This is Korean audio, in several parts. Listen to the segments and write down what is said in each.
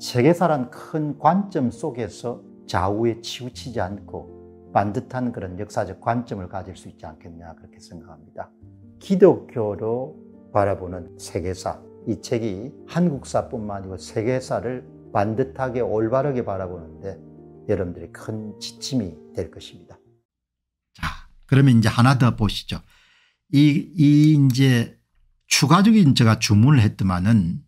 세계사란 큰 관점 속에서 좌우에 치우치지 않고 반듯한 그런 역사적 관점을 가질 수 있지 않겠냐 그렇게 생각합니다. 기독교로 바라보는 세계사 이 책이 한국사뿐만 아니고 세계사를 반듯하게 올바르게 바라보는데 여러분들이 큰 지침이 될 것입니다. 자, 그러면 이제 하나 더 보시죠. 이, 이 이제 추가적인 제가 주문을 했더만은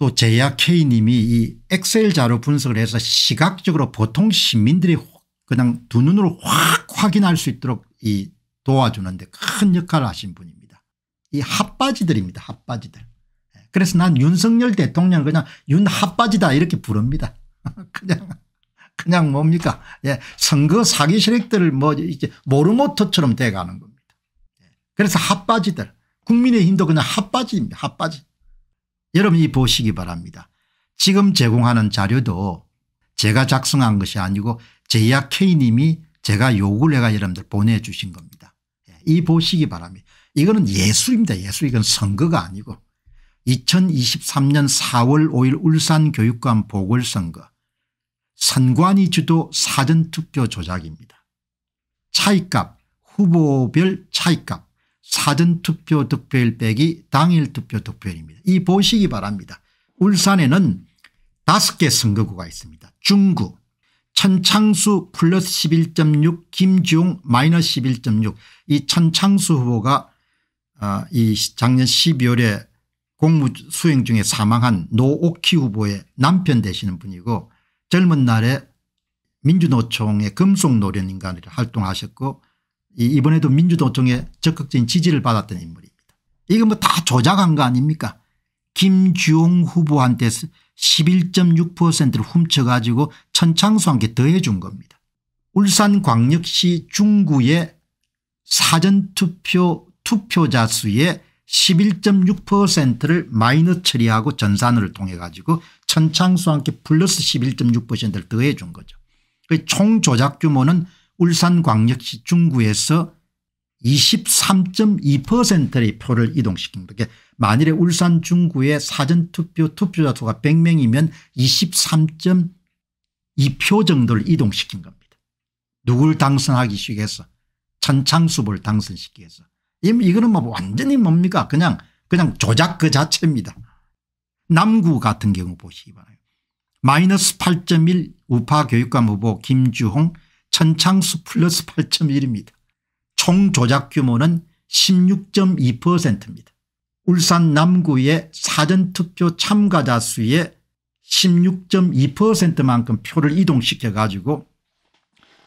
또 제야 K님이 이 엑셀 자료 분석을 해서 시각적으로 보통 시민들이 그냥 두 눈으로 확 확인할 수 있도록 이 도와주는데 큰 역할을 하신 분입니다. 이 핫바지들입니다. 핫바지들. 예, 그래서 난 윤석열 대통령 그냥 윤핫바지다 이렇게 부릅니다. 그냥 그냥 뭡니까 예, 선거 사기 세력들을 뭐 이제 모르모토처럼 돼가는 겁니다. 예, 그래서 핫바지들 국민의힘도 그냥 핫바지입니다. 핫바지. 여러분이 보시기 바랍니다. 지금 제공하는 자료도 제가 작성한 것이 아니고 제약 K님이 제가 요구를 해가 여러분들 보내주신 겁니다. 예, 이 보시기 바랍니다. 이거는 예술입니다. 예술 이건 선거가 아니고 2023년 4월 5일 울산교육감 보궐선거 선관위 주도 사전투표 조작입니다. 차이값 후보별 차이값 사전투표 득표일 빼기 당일 투표 득표일입니다. 이 보시기 바랍니다. 울산에는 다섯 개 선거구가 있습니다. 중구 천창수 플러스 11.6 김지용 마이너스 11.6 이 천창수 후보가 아, 이 작년 12월에 공무 수행 중에 사망한 노옥희 후보의 남편 되시는 분이고 젊은 날에 민주노총의 금속노련인간으로 활동하셨고 이번에도 민주노총의 적극적인 지지를 받았던 인물입니다. 이건 뭐 다 조작한 거 아닙니까 김주홍 후보한테 11.6%를 훔쳐가지고 천창수한테 더해준 겁니다. 울산광역시 중구의 사전투표 투표자 수의 11.6%를 마이너 처리하고 전산을 통해 가지고 천창수한테 플러스 11.6%를 더해 준 거죠. 그 총 조작 규모는 울산광역시 중구에서 23.2%의 표를 이동시킨 게 만일에 울산 중구의 사전투표 투표자 수가 100명이면 23.2표 정도를 이동시킨 겁니다. 누굴 당선하기 위해서 천창수를 당선시키기 위해서 이거는 뭐 완전히 뭡니까 그냥 그냥 조작 그 자체입니다. 남구 같은 경우 보시기 바랍니다. 마이너스 8.1 우파 교육감 후보 김주홍 천창수 플러스 8.1입니다. 총 조작 규모는 16.2%입니다. 울산 남구의 사전투표 참가자 수의 16.2%만큼 표를 이동시켜 가지고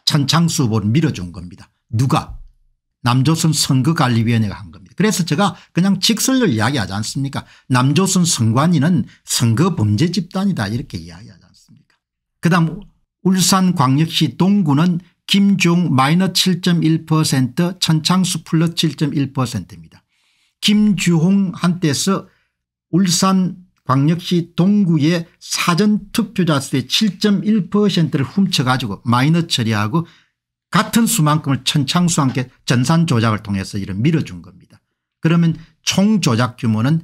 천창수 후보를 밀어준 겁니다. 누가 남조선 선거관리위원회가 한 겁니다. 그래서 제가 그냥 직설로 이야기하지 않습니까 남조선 선관위는 선거범죄 집단이다 이렇게 이야기하지 않습니까 그다음 울산광역시 동구는 김종 마이너 7.1% 천창수 플러스 7.1%입니다. 김주홍 한테서 울산광역시 동구의 사전투표자 수의 7.1%를 훔쳐가지고 마이너 처리하고 같은 수만큼을 천창수와 함께 전산 조작을 통해서 이를 밀어준 겁니다. 그러면 총 조작 규모는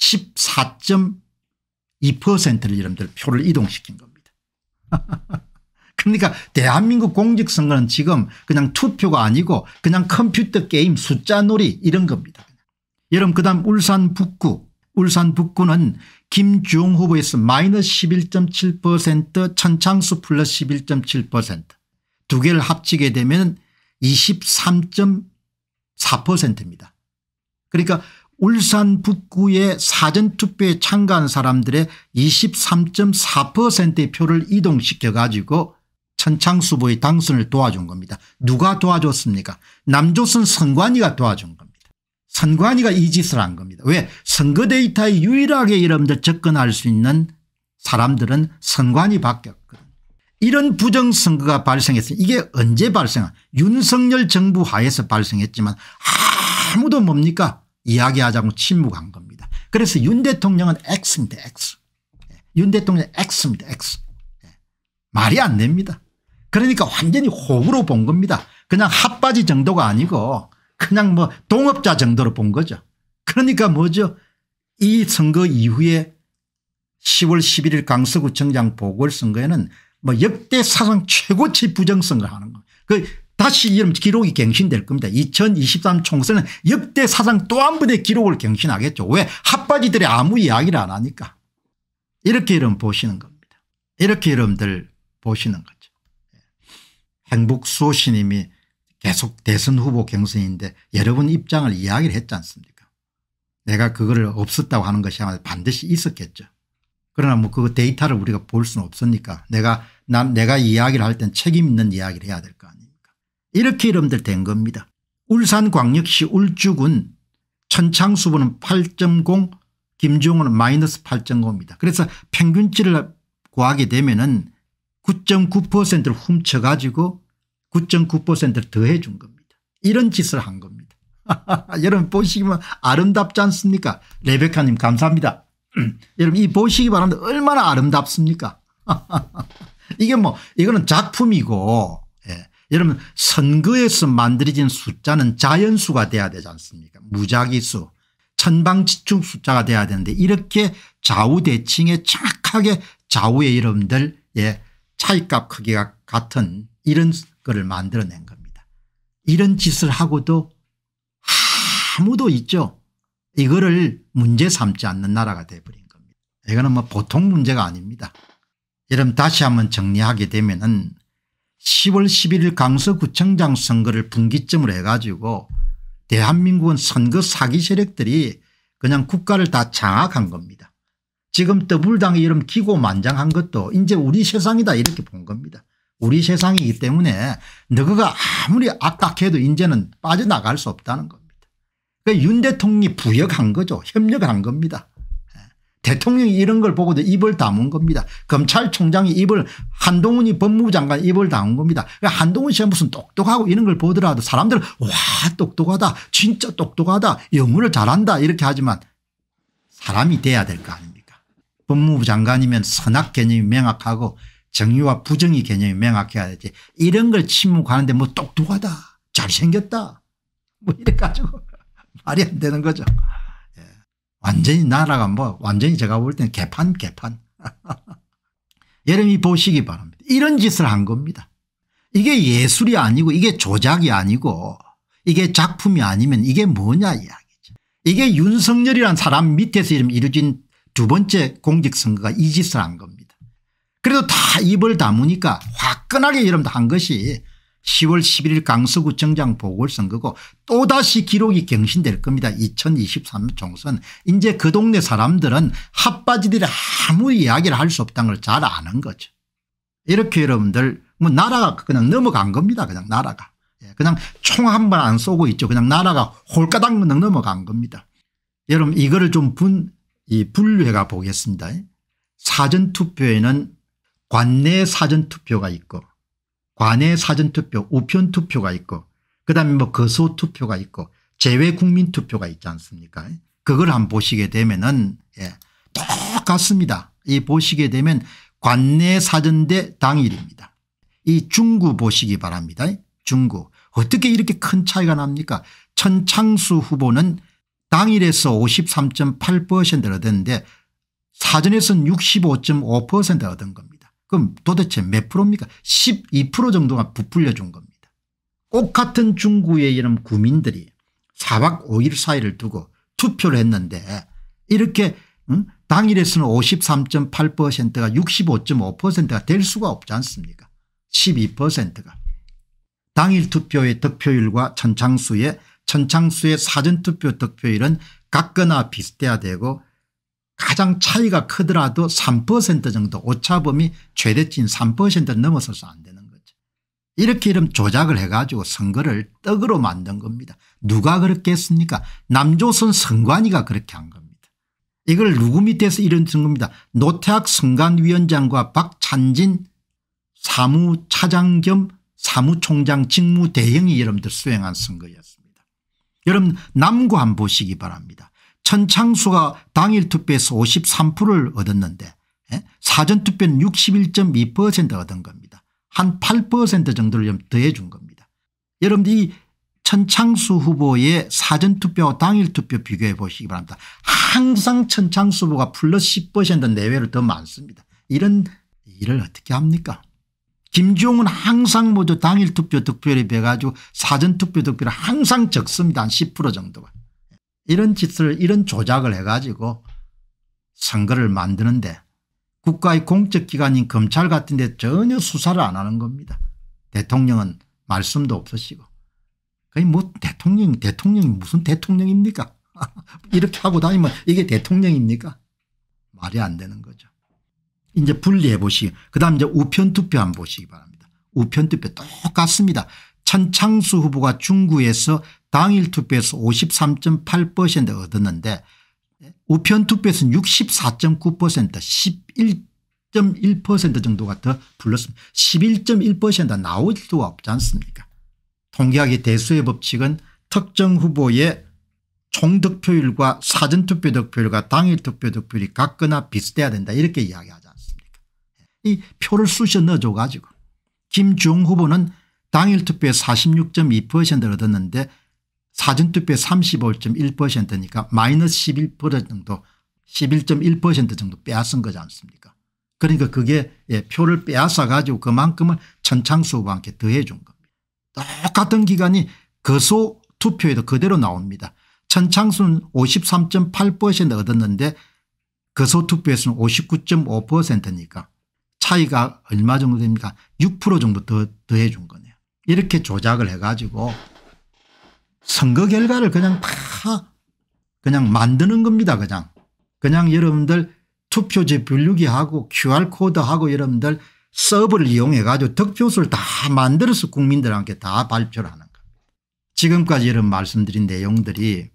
14.2%를 여러분들 표를 이동시킨 겁니다. 그러니까 대한민국 공직선거는 지금 그냥 투표가 아니고 그냥 컴퓨터 게임 숫자놀이 이런 겁니다. 여러분 그다음 울산 북구 울산 북구는 김주홍 후보에서 마이너스 11.7% 천창수 플러스 11.7%두 개를 합치게 되면 23.4%입니다. 그러니까 울산 북구의 사전투표에 참가한 사람들의 23.4%의 표를 이동시켜 가지고 천창수보의 당선을 도와준 겁니다. 누가 도와줬습니까 남조선 선관위가 도와준 겁니다. 선관위가 이 짓을 한 겁니다. 왜 선거 데이터에 유일하게 여러분들 접근할 수 있는 사람들은 선관위 바뀌었거든 이런 부정선거가 발생했어요. 이게 언제 발생한 윤석열 정부 하에서 발생했지만 아무도 뭡니까 이야기하자고 침묵한 겁니다. 그래서 윤 대통령은 X입니다. X. 예, 윤 대통령 X입니다. X. 예, 말이 안 됩니다. 그러니까 완전히 호구로 본 겁니다. 그냥 핫바지 정도가 아니고 그냥 뭐 동업자 정도로 본 거죠. 그러니까 뭐죠. 이 선거 이후에 10월 11일 강서구청장 보궐선거에는 뭐 역대 사상 최고치 부정선거를 하는 겁니다. 그 다시 이름 기록이 갱신될 겁니다. 2023 총선은 역대 사상 또 한 번의 기록을 갱신하겠죠. 왜 핫바지들이 아무 이야기를 안 하니까. 이렇게 여러분 보시는 겁니다. 이렇게 여러분들 보시는 거죠. 행복수호신님이 계속 대선 후보 경선인데 여러분 입장을 이야기를 했지 않습니까 내가 그거를 없었다고 하는 것이 아마 반드시 있었겠죠. 그러나 뭐 그 데이터를 우리가 볼 수는 없으니까 내가 남, 내가 이야기를 할 땐 책임 있는 이야기를 해야 될 거 아니에요. 이렇게 이름들 된 겁니다. 울산광역시 울주군 천창수분은 8.0 김종호는 마이너스 8.0입니다. 그래서 평균치를 구하게 되면 은 9.9%를 훔쳐가지고 9.9%를 더해 준 겁니다. 이런 짓을 한 겁니다. 여러분 보시기만 아름답지 않습니까 레베카님 감사합니다. 여러분 이 보시기 바랍니다. 얼마나 아름답습니까 이게 뭐 이거는 작품이고 여러분 선거에서 만들어진 숫자는 자연수가 돼야 되지 않습니까 무작위수 천방지축 숫자가 돼야 되는데 이렇게 좌우대칭에 정확하게 좌우의 이름들 예 차이값 크기가 같은 이런 거를 만들어낸 겁니다. 이런 짓을 하고도 아무도 있죠. 이거를 문제 삼지 않는 나라가 돼버린 겁니다. 이거는 뭐 보통 문제가 아닙니다. 여러분 다시 한번 정리하게 되면 은 10월 11일 강서구청장 선거를 분기점으로 해가지고 대한민국은 선거 사기 세력들이 그냥 국가를 다 장악한 겁니다. 지금 더불당이 이름 기고만장한 것도 이제 우리 세상이다 이렇게 본 겁니다. 우리 세상이기 때문에 너가 아무리 악각해도 이제는 빠져나갈 수 없다는 겁니다. 그러니까 윤 대통령이 부역한 거죠. 협력한 겁니다. 대통령이 이런 걸 보고도 입을 다문 겁니다. 검찰총장이 입을 한동훈이 법무부 장관 입을 다문 겁니다. 그러니까 한동훈 씨가 무슨 똑똑하고 이런 걸 보더라도 사람들와 똑똑하다 진짜 똑똑하다 영어를 잘한다 이렇게 하지만 사람이 돼야 될 거 아닙니까 법무부 장관이면 선악 개념이 명확하고 정의와 부정의 개념이 명확해야 되지 이런 걸 침묵하는데 뭐 똑똑하다 잘생겼다 뭐 이래가지고 말이 안 되는 거죠. 완전히 나라가 뭐 완전히 제가 볼 때는 개판 개판. 여러분이 보시기 바랍니다. 이런 짓을 한 겁니다. 이게 예술이 아니고 이게 조작이 아니고 이게 작품이 아니면 이게 뭐냐 이야기죠. 이게 윤석열이란 사람 밑에서 이루어진 름이두 번째 공직선거가 이 짓을 한 겁니다. 그래도 다 입을 다무니까 화끈하게 여러분도 한 것이 10월 11일 강서구청장 보궐선거고 또다시 기록이 경신될 겁니다. 2023 총선 이제 그 동네 사람들은 핫바지들이 아무 이야기를 할 수 없다는 걸 잘 아는 거죠. 이렇게 여러분들 뭐 나라가 그냥 넘어간 겁니다. 그냥 나라가. 예, 그냥 총 한 번 안 쏘고 있죠. 그냥 나라가 홀가닥 넘어간 겁니다. 여러분 이거를 좀 분, 이 분류해가 보겠습니다. 사전투표에는 관내 사전투표가 있고 관내 사전투표 우편투표가 있고 그다음에 뭐 거소투표가 있고 재외국민투표가 있지 않습니까 그걸 한번 보시게 되면 은 예, 똑같습니다. 이 보시게 되면 관내 사전대 당일입니다. 이 중구 보시기 바랍니다. 중구. 어떻게 이렇게 큰 차이가 납니까 천창수 후보는 당일에서 53.8%를 얻었는데 사전에서는 65.5% 얻은 겁니다. 그럼 도대체 몇 프로입니까 12% 정도가 부풀려 준 겁니다. 꼭 같은 중구에 이런 구민들이 4박 5일 사이를 두고 투표를 했는데 이렇게 응? 당일에서는 53.8%가 65.5%가 될 수가 없지 않습니까 12%가 당일 투표의 득표율과 천창수의 천창수의 사전투표 득표율은 같거나 비슷해야 되고 가장 차이가 크더라도 3% 정도 오차범위 최대치인 3 넘어서서 안 되는 거죠. 이렇게 이런 조작을 해가지고 선거를 떡으로 만든 겁니다. 누가 그렇게 했습니까 남조선 선관위가 그렇게 한 겁니다. 이걸 누구 밑에서 이런 겁니다. 노태학 선관위원장과 박찬진 사무차장 겸 사무총장 직무대행이 여러분들 수행한 선거였습니다. 여러분 남구 한번 보시기 바랍니다. 천창수가 당일 투표에서 53%를 얻었는데 사전투표는 61.2% 얻은 겁니다. 한 8% 정도를 좀 더해 준 겁니다. 여러분들 이 천창수 후보의 사전투표와 당일투표 비교해 보시기 바랍니다. 항상 천창수 후보가 플러스 10% 내외로 더 많습니다. 이런 일을 어떻게 합니까 김종은 항상 모두 당일투표 득표를 배가지고 사전투표 득표를 항상 적습니다. 한 10% 정도가. 이런 짓을 이런 조작을 해가지고 선거를 만드는데 국가의 공적기관인 검찰 같은 데 전혀 수사를 안 하는 겁니다. 대통령은 말씀도 없으시고 거의 뭐 대통령 대통령이 무슨 대통령입니까 이렇게 하고 다니면 이게 대통령입니까 말이 안 되는 거죠. 이제 분리해 보시고 그다음 이제 우편투표 한번 보시기 바랍니다. 우편투표 똑같습니다. 천창수 후보가 중구에서 당일 투표에서 53.8% 얻었는데 우편 투표에서는 64.9% 11.1% 정도가 더 불렀습니다. 1 1 1 나올 수가 없지 않습니까 통계학의 대수의 법칙은 특정 후보의 총득표율과 사전투표 득표율과 당일 투표 득표율이 같거나 비슷해야 된다 이렇게 이야기하지 않습니까 이 표를 쑤셔 넣어줘 가지고 김주홍 후보는 당일 투표에 4 6 2 얻었는데 사전투표 35.1%니까 마이너스 11% 정도 11.1% 정도 빼앗은 거지 않습니까 그러니까 그게 예, 표를 빼앗아 가지고 그만큼을 천창수호한테 더해 준 겁니다. 똑같은 기간이 거소 투표에도 그대로 나옵니다. 천창수는 53.8% 얻었는데 거소 투표에서는 59.5%니까 차이가 얼마 정도 됩니까 6% 정도 더해 준 거네요. 이렇게 조작을 해가지고 선거 결과를 그냥 다 그냥 만드는 겁니다. 그냥. 그냥 여러분들 투표지 분류기하고 QR코드하고 여러분들 서버를 이용해 가지고 득표수를 다 만들어서 국민들한테 다 발표를 하는 겁니다. 지금까지 이런 말씀드린 내용들이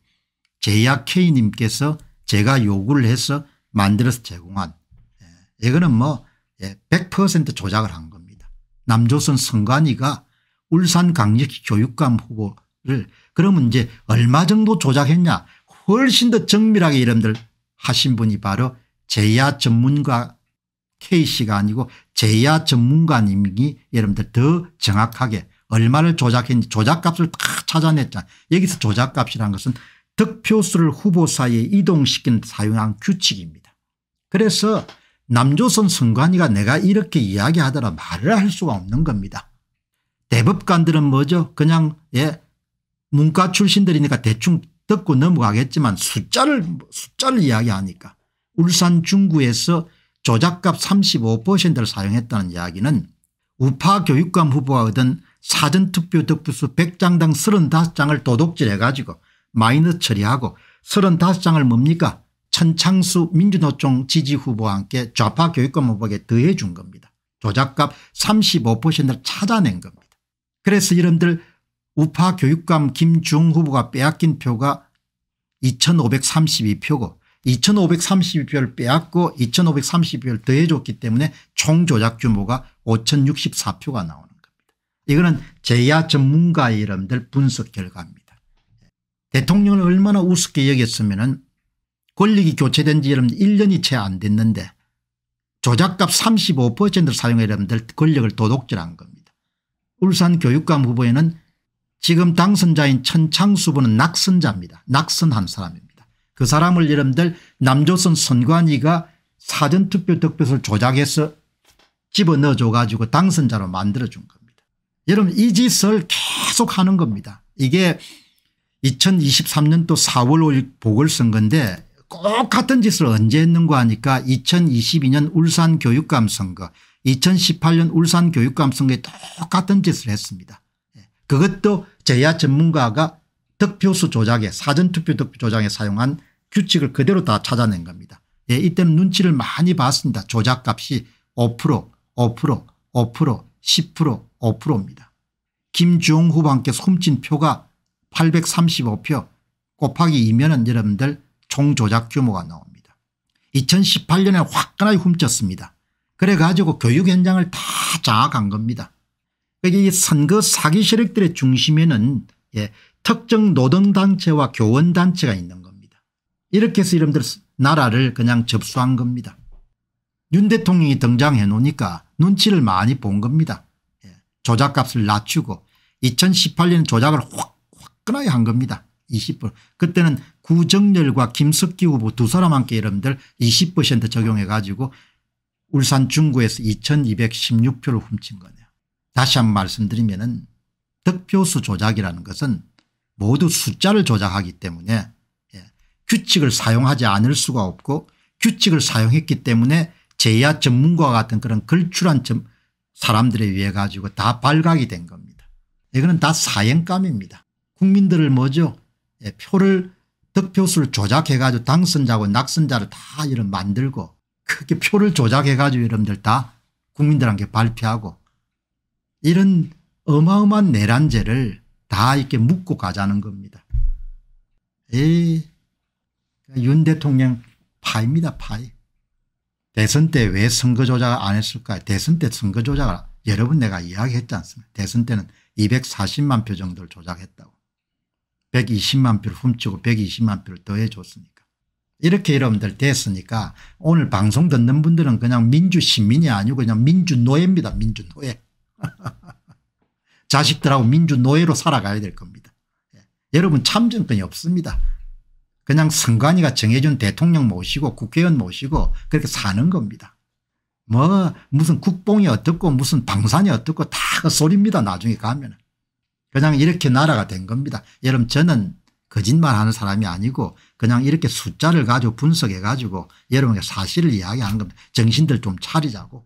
제약K 님께서 제가 요구를 해서 만들어서 제공한 예. 이거는 뭐 예, 100% 조작을 한 겁니다. 남조선 선관위가 울산 강력교육감 후보를 그러면 이제 얼마 정도 조작했냐 훨씬 더 정밀하게 이름들 하신 분이 바로 제야 전문가 K씨가 아니고 제야 전문가님이 여러분들 더 정확하게 얼마를 조작했는지 조작값을 다 찾아냈잖아요. 여기서 조작값이란 것은 득표수를 후보 사이에 이동시킨 사용한 규칙입니다. 그래서 남조선 선관위가 내가 이렇게 이야기하더라 말을 할 수가 없는 겁니다. 대법관들은 뭐죠 그냥 예 문과 출신들이니까 대충 듣고 넘어가겠지만 숫자를 숫자를 이야기하니까 울산 중구에서 조작값 35%를 사용했다는 이야기는 우파 교육감 후보가 얻은 사전투표 득표수 100장당 35장을 도둑질해 가지고 마이너 처리하고 35장을 뭡니까 천창수 민주노총 지지 후보와 함께 좌파 교육감 후보에게 더해 준 겁니다. 조작값 35%를 찾아낸 겁니다. 그래서 여러분들 우파 교육감 김중 후보가 빼앗긴 표가 2532표고 2532표를 빼앗고 2532표를 더해줬기 때문에 총 조작 규모가 5064표가 나오는 겁니다. 이거는 제야 전문가의 이름들 분석 결과입니다. 대통령을 얼마나 우습게 여겼으면 은 권력이 교체된 지 여러분 1년이 채 안 됐는데 조작값 35%를 사용해 여러분들 권력을 도둑질한 겁니다. 울산 교육감 후보에는 지금 당선자인 천창수부는 낙선자입니다. 낙선한 사람입니다. 그 사람을 여러분들 남조선 선관위가 사전투표 득표수를 조작해서 집어넣어줘 가지고 당선자로 만들어준 겁니다. 여러분 이 짓을 계속 하는 겁니다. 이게 2023년도 4월 5일 보궐선거인데 꼭 같은 짓을 언제 했는가 하니까 2022년 울산교육감 선거 2018년 울산교육감 선거에 똑같은 짓을 했습니다. 그것도 제야 전문가가 득표수 조작에 사전투표 득표 조작에 사용한 규칙을 그대로 다 찾아낸 겁니다. 예, 이때는 눈치를 많이 봤습니다. 조작값이 5% 5% 5% 10% 5%입니다. 김주홍 후보께 훔친 표가 835표 곱하기 2면은 여러분들 총 조작 규모가 나옵니다. 2018년에 화끈하게 훔쳤습니다. 그래가지고 교육 현장을 다 장악한 겁니다. 그러니까 이 선거 사기 세력들의 중심에는 예, 특정 노동단체와 교원단체가 있는 겁니다. 이렇게 해서 이름들 나라를 그냥 접수한 겁니다. 윤 대통령이 등장해 놓으니까 눈치를 많이 본 겁니다. 예, 조작값을 낮추고 2018년 조작을 확 화끈하게 한 겁니다. 20% 그때는 구정열과 김석기 후보 두 사람 함께 여러분들 20% 적용해 가지고 울산 중구에서 2216표를 훔친 거네요. 다시 한번 말씀드리면 은 득표수 조작이라는 것은 모두 숫자를 조작하기 때문에 예. 규칙을 사용하지 않을 수가 없고 규칙을 사용했기 때문에 제야 전문가와 같은 그런 걸출한 점 사람들에 의해 가지고 다 발각이 된 겁니다. 이거는 예, 다사행감입니다 국민들을 뭐죠 예. 표를 득표수를 조작해 가지고 당선자고 낙선자를 다 이런 만들고 크게 표를 조작해 가지고 여러분들 다 국민들한테 발표하고 이런 어마어마한 내란죄를 다 이렇게 묻고 가자는 겁니다. 에이, 그러니까 윤 대통령 파입니다 파이. 대선 때 왜 선거 조작 안 했을까요 대선 때 선거 조작을 여러 분 내가 이야기했지 않습니까 대선 때는 240만 표 정도를 조작했다고 120만 표를 훔치고 120만 표를 더해줬으니까 이렇게 여러분들 됐으니까 오늘 방송 듣는 분들은 그냥 민주시민이 아니고 그냥 민주노예입니다 민주노예 자식들하고 민주노예로 살아가야 될 겁니다. 예. 여러분 참정권이 없습니다. 그냥 선관위가 정해준 대통령 모시고 국회의원 모시고 그렇게 사는 겁니다. 뭐 무슨 국뽕이 어떻고 무슨 방산이 어떻고 다 그 소리입니다. 나중에 가면 그냥 이렇게 나라가 된 겁니다. 여러분 저는 거짓말하는 사람이 아니고 그냥 이렇게 숫자를 가지고 분석해 가지고 여러분께 사실을 이야기하는 겁니다. 정신들 좀 차리자고.